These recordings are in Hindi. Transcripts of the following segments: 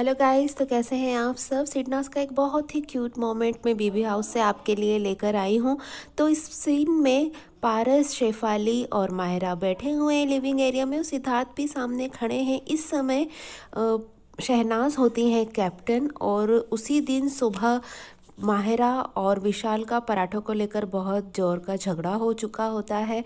हेलो गाइस तो कैसे हैं आप सब सिडनास का एक बहुत ही क्यूट मोमेंट में बीबी हाउस से आपके लिए लेकर आई हूँ तो इस सीन में पारस शेफाली और माहिरा बैठे हुए हैं लिविंग एरिया में सिद्धार्थ भी सामने खड़े हैं इस समय आ, शहनाज होती हैं कैप्टन और उसी दिन सुबह माहिरा और विशाल का पराठों को लेकर बहुत ज़ोर का झगड़ा हो चुका होता है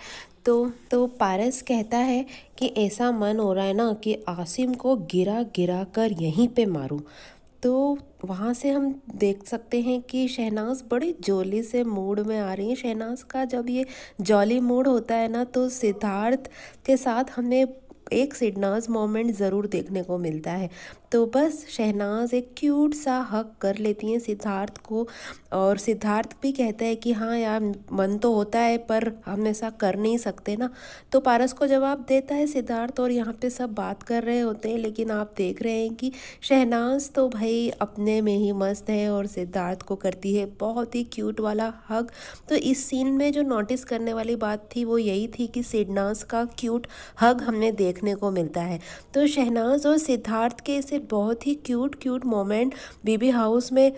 तो तो पारस कहता है कि ऐसा मन हो रहा है ना कि आसिम को गिरा गिरा कर यहीं पे मारूं तो वहाँ से हम देख सकते हैं कि शहनाज बड़े जोली से मूड में आ रही है शहनाज का जब ये जॉली मूड होता है ना तो सिद्धार्थ के साथ हमें एक सिडनाज मोमेंट ज़रूर देखने को मिलता है तो बस शहनाज एक क्यूट सा हक कर लेती हैं सिद्धार्थ को और सिद्धार्थ भी कहता है कि हाँ यार मन तो होता है पर हम ऐसा कर नहीं सकते ना तो पारस को जवाब देता है सिद्धार्थ और यहाँ पे सब बात कर रहे होते हैं लेकिन आप देख रहे हैं कि शहनाज तो भाई अपने में ही मस्त है और सिद्धार्थ को करती है बहुत ही क्यूट वाला हक तो इस सीन में जो नोटिस करने वाली बात थी वो यही थी कि सिडनाज का क्यूट हक हमने देख देखने को मिलता है तो शहनाज और सिद्धार्थ के ऐसे बहुत ही cute cute moment BB house में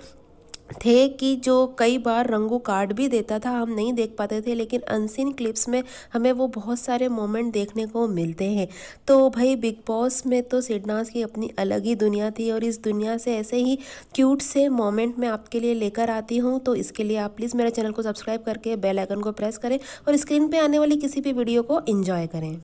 थे कि जो कई बार रंगू कार्ड भी देता था हम नहीं देख पाते थे लेकिन अनसिन क्लिप्स में हमें वो बहुत सारे मोमेंट देखने को मिलते हैं तो भाई बिग बॉस में तो सिडनास की अपनी अलग ही दुनिया थी और इस दुनिया से ऐसे ही क्यूट से मोमेंट मैं आपके लिए लेकर आती हूँ तो इसके लिए आप प्लीज़ मेरे चैनल को सब्सक्राइब करके बेलाइकन को प्रेस करें और स्क्रीन पर आने वाली किसी भी वीडियो को इन्जॉय करें